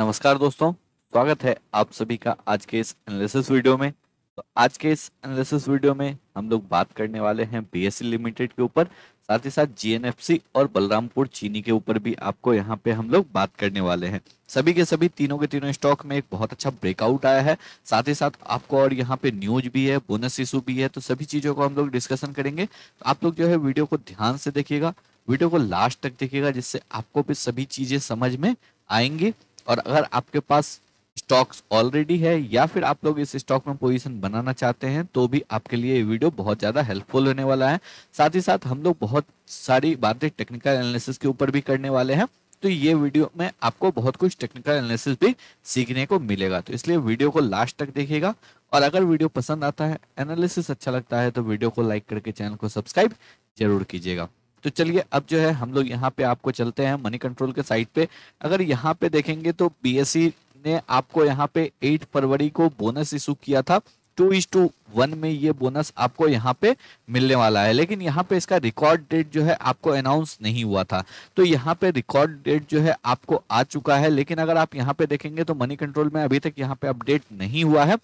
नमस्कार दोस्तों स्वागत है आप सभी का आज के इस एनालिसिस वीडियो में तो आज के इस एनालिसिस वीडियो में हम लोग बात करने वाले हैं बीएससी लिमिटेड के ऊपर साथ ही साथ जीएनएफसी और बलरामपुर चीनी के ऊपर भी आपको यहाँ पे हम लोग बात करने वाले हैं सभी के सभी तीनों के तीनों स्टॉक में एक बहुत अच्छा ब्रेकआउट आया है साथ ही साथ आपको और यहाँ पे न्यूज भी है बोनस इशू भी है तो सभी चीजों को हम लोग डिस्कशन करेंगे तो आप लोग जो है वीडियो को ध्यान से देखिएगा वीडियो को लास्ट तक देखिएगा जिससे आपको भी सभी चीजें समझ में आएंगी और अगर आपके पास स्टॉक्स ऑलरेडी है या फिर आप लोग इस स्टॉक में पोजीशन बनाना चाहते हैं तो भी आपके लिए ये वीडियो बहुत ज़्यादा हेल्पफुल होने वाला है साथ ही साथ हम लोग बहुत सारी बातें टेक्निकल एनालिसिस के ऊपर भी करने वाले हैं तो ये वीडियो में आपको बहुत कुछ टेक्निकल एनालिसिस भी सीखने को मिलेगा तो इसलिए वीडियो को लास्ट तक देखिएगा और अगर वीडियो पसंद आता है एनालिसिस अच्छा लगता है तो वीडियो को लाइक करके चैनल को सब्सक्राइब जरूर कीजिएगा तो चलिए अब जो है हम लोग यहाँ पे आपको चलते हैं मनी कंट्रोल के साइड पे अगर यहाँ पे देखेंगे तो बी e ने आपको यहाँ पे 8 फरवरी को बोनस इशू किया था टू इज टू वन में ये बोनस आपको यहाँ पे मिलने वाला है लेकिन यहाँ पे इसका रिकॉर्ड डेट जो है आपको अनाउंस नहीं हुआ था तो यहाँ पे रिकॉर्ड डेट जो है आपको आ चुका है लेकिन अगर आप यहाँ पे देखेंगे तो मनी कंट्रोल में अभी तक यहाँ पे अपडेट नहीं हुआ है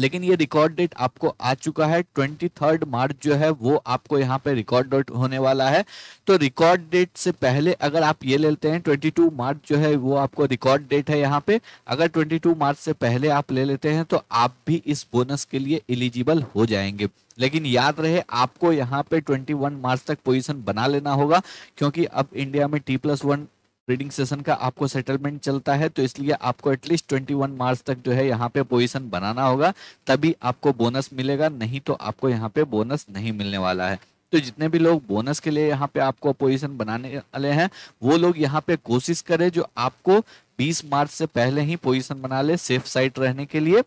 लेकिन ये रिकॉर्ड डेट आपको आ चुका है ट्वेंटी थर्ड मार्च जो है वो आपको यहाँ पे रिकॉर्ड डेट होने वाला है तो रिकॉर्ड डेट से पहले अगर आप ये लेते हैं ट्वेंटी टू मार्च जो है वो आपको रिकॉर्ड डेट है यहाँ पे अगर ट्वेंटी टू मार्च से पहले आप ले लेते हैं तो आप भी इस बोनस के लिए एलिजिबल हो जाएंगे लेकिन याद रहे आपको यहाँ पे ट्वेंटी मार्च तक पोजिशन बना लेना होगा क्योंकि अब इंडिया में T plus one trading session का आपको सेटलमेंट चलता है तो इसलिए आपको एटलीस्ट 21 मार्च तक जो है यहाँ पे पोजीशन बनाना होगा तभी आपको बोनस मिलेगा नहीं तो आपको यहाँ पे बोनस नहीं मिलने वाला है तो जितने भी लोग बोनस के लिए यहाँ पे आपको पोजीशन बनाने वाले हैं वो लोग यहाँ पे कोशिश करें जो आपको 20 मार्च से पहले ही पोजीशन बना ले सेफ साइट रहने के लिए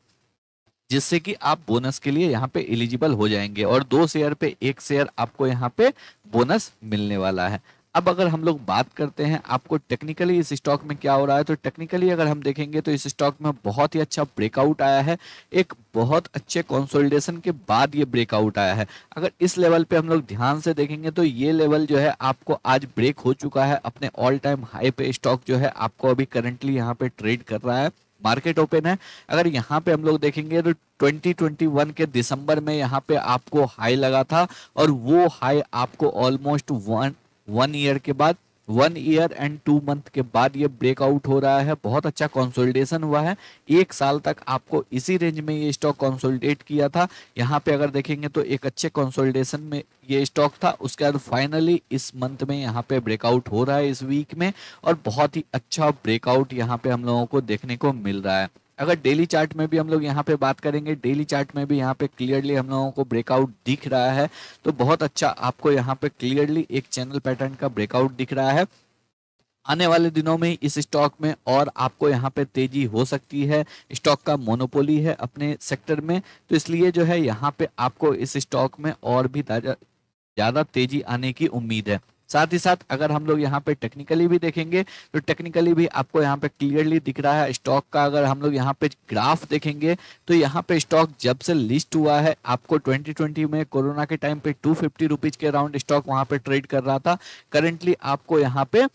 जिससे कि आप बोनस के लिए यहाँ पे एलिजिबल हो जाएंगे और दो शेयर पे एक शेयर आपको यहाँ पे बोनस मिलने वाला है अब अगर हम लोग बात करते हैं आपको टेक्निकली इस स्टॉक में क्या हो रहा है तो टेक्निकली अगर हम देखेंगे तो इस स्टॉक में बहुत ही अच्छा ब्रेकआउट आया है एक बहुत अच्छे कंसोलिडेशन के बाद ये ब्रेकआउट आया है अगर इस लेवल पे हम लोग ध्यान से देखेंगे तो ये लेवल जो है आपको आज ब्रेक हो चुका है अपने ऑल टाइम हाई पे स्टॉक जो है आपको अभी करंटली यहाँ पे ट्रेड कर रहा है मार्केट ओपन है अगर यहाँ पे हम लोग देखेंगे तो 2021 के दिसंबर में यहाँ पे आपको हाई लगा था और वो हाई आपको ऑलमोस्ट वन वन ईयर के बाद one year and two month के बाद ये ब्रेकआउट हो रहा है बहुत अच्छा कंसोलिडेशन हुआ है एक साल तक आपको इसी रेंज में ये स्टॉक कंसोलिडेट किया था यहाँ पे अगर देखेंगे तो एक अच्छे कंसोलिडेशन में ये स्टॉक था उसके बाद फाइनली इस मंथ में यहाँ पे ब्रेकआउट हो रहा है इस वीक में और बहुत ही अच्छा ब्रेकआउट यहाँ पे हम लोगों को देखने को मिल रहा है अगर डेली चार्ट में भी हम लोग यहाँ पे बात करेंगे डेली चार्ट में भी यहाँ पे क्लियरली हम लोगों को ब्रेकआउट दिख रहा है तो बहुत अच्छा आपको यहाँ पे क्लियरली एक चैनल पैटर्न का ब्रेकआउट दिख रहा है आने वाले दिनों में इस स्टॉक में और आपको यहाँ पे तेजी हो सकती है स्टॉक का मोनोपोली है अपने सेक्टर में तो इसलिए जो है यहाँ पे आपको इस स्टॉक में और भी ज़्यादा तेजी आने की उम्मीद है साथ ही साथ अगर हम लोग यहाँ पे टेक्निकली भी देखेंगे तो टेक्निकली भी आपको यहाँ पे क्लियरली दिख रहा है स्टॉक का अगर हम लोग यहाँ पे ग्राफ देखेंगे तो यहाँ पे स्टॉक जब से लिस्ट हुआ है आपको 2020 में कोरोना के टाइम पे टू फिफ्टी के अराउंड स्टॉक वहाँ पे ट्रेड कर रहा था करेंटली आपको यहाँ पे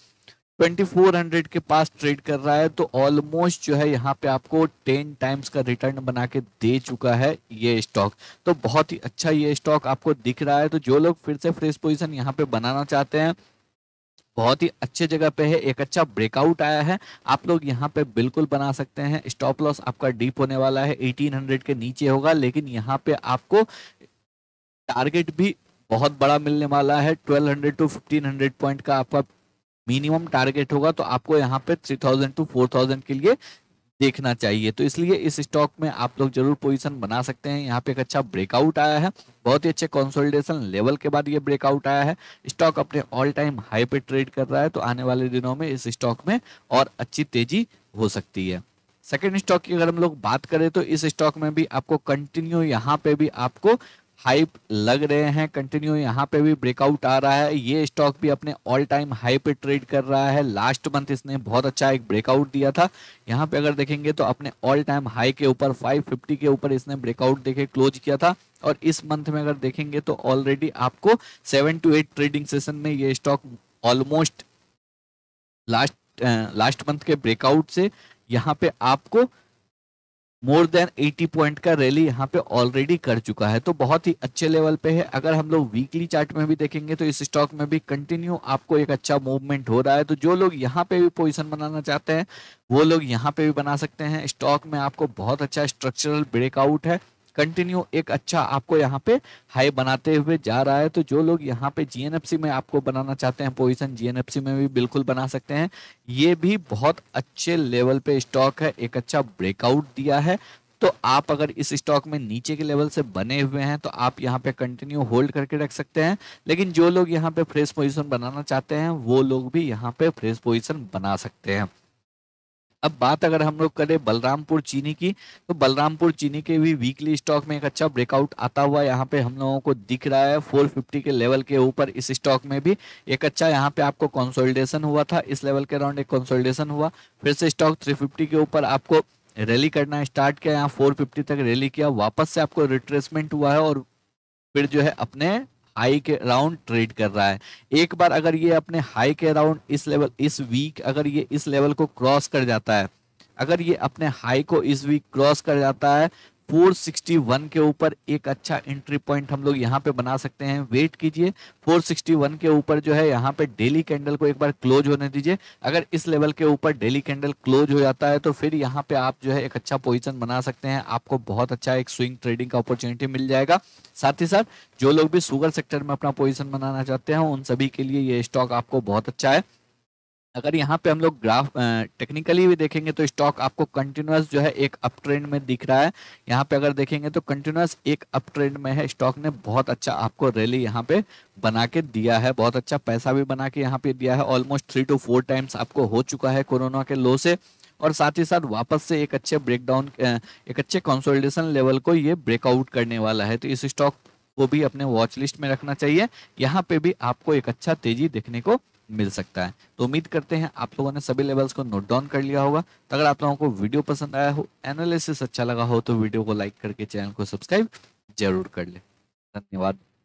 2400 के पास ट्रेड कर रहा है तो ऑलमोस्ट जो है यहाँ पे आपको 10 टाइम्स का रिटर्न बना के दे चुका है ये स्टॉक तो बहुत ही अच्छा ये स्टॉक आपको दिख रहा है तो जो लोग फिर से फ्रेश पोजीशन यहाँ पे बनाना चाहते हैं बहुत ही अच्छे जगह पे है एक अच्छा ब्रेकआउट आया है आप लोग यहाँ पे बिल्कुल बना सकते हैं स्टॉप लॉस आपका डीप होने वाला है एटीन के नीचे होगा लेकिन यहाँ पे आपको टारगेट भी बहुत बड़ा मिलने वाला है 1200 टू 1500 पॉइंट का आपका मिनिमम टारगेट होगा तो आपको यहाँ पे 3000 टू 4000 के लिए देखना चाहिए तो इसलिए इस स्टॉक में आप लोग जरूर पोजीशन बना सकते हैं यहाँ पे एक अच्छा ब्रेकआउट आया है बहुत ही अच्छे कंसोलिडेशन लेवल के बाद ये ब्रेकआउट आया है स्टॉक अपने ऑल टाइम हाई पे ट्रेड कर रहा है तो आने वाले दिनों में इस स्टॉक में और अच्छी तेजी हो सकती है सेकेंड स्टॉक की अगर हम लोग बात करें तो इस स्टॉक में भी आपको कंटिन्यू यहाँ पे भी आपको हाइप लग रहे हैं कंटिन्यू यहां पे भी ब्रेकआउट आ रहा है ये स्टॉक भी अपने ऑल टाइम हाई पे ट्रेड कर रहा है लास्ट मंथ इसने बहुत अच्छा एक ब्रेकआउट दिया था यहां पे अगर देखेंगे तो अपने ऑल टाइम हाई के ऊपर 550 के ऊपर इसने ब्रेकआउट देखे क्लोज किया था और इस मंथ में अगर देखेंगे तो ऑलरेडी आपको seven two eight trading session में ये stock almost last last month के ब्रेकआउट से यहाँ पे आपको मोर देन 80 पॉइंट का रैली यहाँ पे ऑलरेडी कर चुका है तो बहुत ही अच्छे लेवल पे है अगर हम लोग वीकली चार्ट में भी देखेंगे तो इस स्टॉक में भी कंटिन्यू आपको एक अच्छा मूवमेंट हो रहा है तो जो लोग यहाँ पे भी पोजीशन बनाना चाहते हैं वो लोग यहाँ पे भी बना सकते हैं स्टॉक में आपको बहुत अच्छा स्ट्रक्चरल ब्रेकआउट है कंटिन्यू एक अच्छा आपको यहाँ पे हाई बनाते हुए जा रहा है तो जो लोग यहाँ पे जीएनएफसी में आपको बनाना चाहते हैं पोजिशन जीएनएफसी में भी बिल्कुल बना सकते हैं ये भी बहुत अच्छे लेवल पे स्टॉक है एक अच्छा ब्रेकआउट दिया है तो आप अगर इस स्टॉक में नीचे के लेवल से बने हुए हैं तो आप यहाँ पे कंटिन्यू होल्ड करके रख सकते हैं लेकिन जो लोग यहाँ पे फ्रेश पोजीशन बनाना चाहते हैं वो लोग भी यहाँ पे फ्रेश पोजीशन बना सकते हैं अब बात अगर हम लोग करें बलरामपुर चीनी की तो बलरामपुर चीनी के भी वीकली स्टॉक में एक अच्छा ब्रेकआउट आता हुआ यहाँ पे हम लोगों को दिख रहा है फिफ्टी के लेवल के ऊपर इस स्टॉक में भी एक अच्छा यहाँ पे आपको कंसोलिडेशन हुआ था इस लेवल के अराउंड एक कंसोलिडेशन हुआ फिर से स्टॉक फिफ्टी के ऊपर आपको रैली करना स्टार्ट किया यहाँ फोर तक रैली किया वापस से आपको रिट्रेसमेंट हुआ है और फिर जो है अपने हाई के राउंड ट्रेड कर रहा है एक बार अगर ये अपने हाई के राउंड इस लेवल इस वीक अगर ये इस लेवल को क्रॉस कर जाता है अगर ये अपने हाई को इस वीक क्रॉस कर जाता है 461 के ऊपर एक अच्छा एंट्री पॉइंट हम लोग यहाँ पे बना सकते हैं वेट कीजिए 461 के ऊपर जो है यहाँ पे डेली कैंडल को एक बार क्लोज होने दीजिए अगर इस लेवल के ऊपर डेली कैंडल क्लोज हो जाता है तो फिर यहाँ पे आप जो है एक अच्छा पोजिशन बना सकते हैं आपको बहुत अच्छा एक स्विंग ट्रेडिंग का अपॉर्चुनिटी मिल जाएगा साथ ही साथ जो लोग भी सुगर सेक्टर में अपना पोजिशन बनाना चाहते हैं उन सभी के लिए ये स्टॉक आपको बहुत अच्छा है अगर यहाँ पे हम लोग ग्राफ टेक्निकली भी देखेंगे तो स्टॉक आपको कंटिन्यूस जो है एक अप ट्रेंड में दिख रहा है यहाँ पे अगर देखेंगे तो कंटिन्यूस एक अप ट्रेंड में है स्टॉक ने बहुत अच्छा आपको रैली यहाँ पे बना के दिया है बहुत अच्छा पैसा भी बना के यहाँ पे दिया है almost three two four times आपको हो चुका है कोरोना के लो से और साथ ही साथ वापस से एक अच्छे ब्रेकडाउन एक अच्छे कंसोलिडेशन लेवल को ये ब्रेकआउट करने वाला है तो इस स्टॉक को भी अपने वॉच लिस्ट में रखना चाहिए यहाँ पे भी आपको एक अच्छा तेजी देखने को मिल सकता है तो उम्मीद करते हैं आप लोगों ने सभी लेवल्स को नोट डाउन कर लिया होगा तो अगर आप लोगों को वीडियो पसंद आया हो एनालिसिस अच्छा लगा हो तो वीडियो को लाइक करके चैनल को सब्सक्राइब जरूर कर ले धन्यवाद